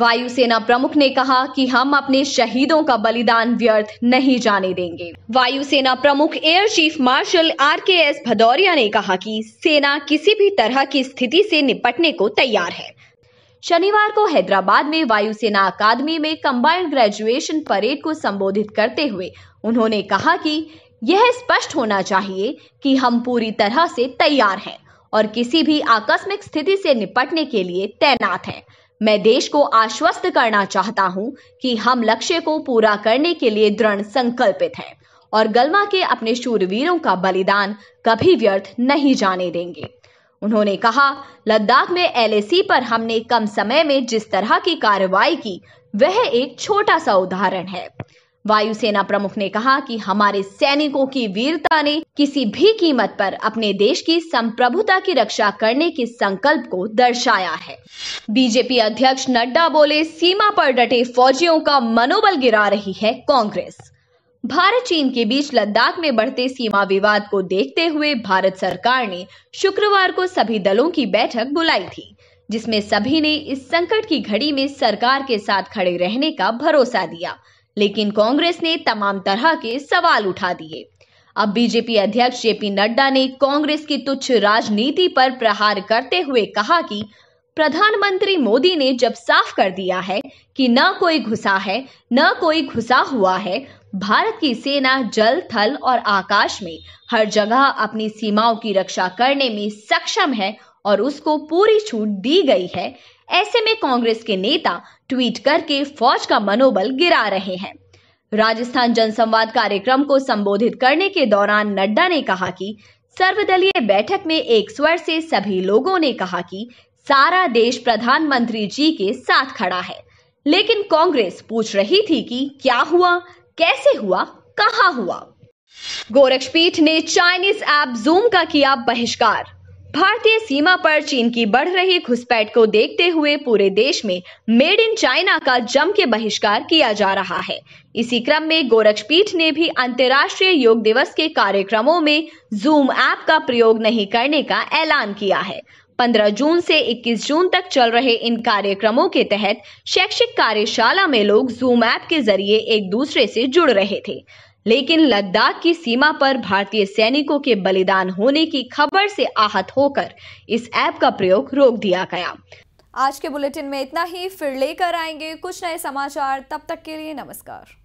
वायुसेना प्रमुख ने कहा कि हम अपने शहीदों का बलिदान व्यर्थ नहीं जाने देंगे वायुसेना प्रमुख air chief marshal R K S Bhadauria ने कहा कि सेना किसी भी तरह की स्थिति से निपटने को तैयार है शनिवार को हैदराबाद में वायुसेना अकादमी में कंबाइंड ग्रेजुएशन परेड को संबोधित करते हुए उन्होंने कहा कि यह स्पष्ट होना चाहिए कि हम पूरी तरह से तैयार हैं और किसी भी आकस्मिक स्थिति से निपटने के लिए तैनात हैं मैं देश को आश्वस्त करना चाहता हूं कि हम लक्ष्य को पूरा करने के लिए दृढ़ संकल्पित हैं और गलवा के अपने शूरवीरों का बलिदान कभी व्यर्थ नहीं जाने देंगे उन्होंने कहा लद्दाख में एलएसी पर हमने कम समय में जिस तरह की कार्रवाई की वह एक छोटा सा उदाहरण है वायुसेना प्रमुख ने कहा कि हमारे सैनिकों की वीरता ने किसी भी कीमत पर अपने देश की संप्रभुता की रक्षा करने के संकल्प को दर्शाया है बीजेपी अध्यक्ष नड्डा बोले सीमा पर डटे फौजियों का मनोबल गिरा रही है कांग्रेस भारत चीन के बीच लद्दाख में बढ़ते सीमा विवाद को देखते हुए भारत सरकार ने शुक्रवार को सभी दलों की बैठक बुलाई थी जिसमें सभी ने इस संकट की घड़ी में सरकार के साथ खड़े रहने का भरोसा दिया लेकिन कांग्रेस ने तमाम तरह के सवाल उठा दिए अब बीजेपी अध्यक्ष जेपी नड्डा ने कांग्रेस की तुच्छ राजनीति पर प्रहार करते हुए कहा कि प्रधानमंत्री मोदी ने जब साफ कर दिया है कि न कोई घुसा है न कोई घुसा हुआ है भारत की सेना जल थल और आकाश में हर जगह अपनी सीमाओं की रक्षा करने में सक्षम है और उसको पूरी छूट दी गई है ऐसे में कांग्रेस के नेता ट्वीट करके फौज का मनोबल गिरा रहे हैं राजस्थान जनसंवाद कार्यक्रम को संबोधित करने के दौरान नड्डा ने कहा कि सर्वदलीय बैठक में एक स्वर से सभी लोगों ने कहा कि सारा देश प्रधानमंत्री जी के साथ खड़ा है लेकिन कांग्रेस पूछ रही थी कि क्या हुआ कैसे हुआ कहा हुआ गोरक्षपीठ ने चाइनीज ऐप जूम का किया बहिष्कार भारतीय सीमा पर चीन की बढ़ रही घुसपैठ को देखते हुए पूरे देश में मेड इन चाइना का जम के बहिष्कार किया जा रहा है इसी क्रम में गोरक्षपीठ ने भी अंतर्राष्ट्रीय योग दिवस के कार्यक्रमों में जूम ऐप का प्रयोग नहीं करने का ऐलान किया है 15 जून से 21 जून तक चल रहे इन कार्यक्रमों के तहत शैक्षिक कार्यशाला में लोग जूम ऐप के जरिए एक दूसरे से जुड़ रहे थे लेकिन लद्दाख की सीमा पर भारतीय सैनिकों के बलिदान होने की खबर से आहत होकर इस ऐप का प्रयोग रोक दिया गया आज के बुलेटिन में इतना ही फिर लेकर आएंगे कुछ नए समाचार तब तक के लिए नमस्कार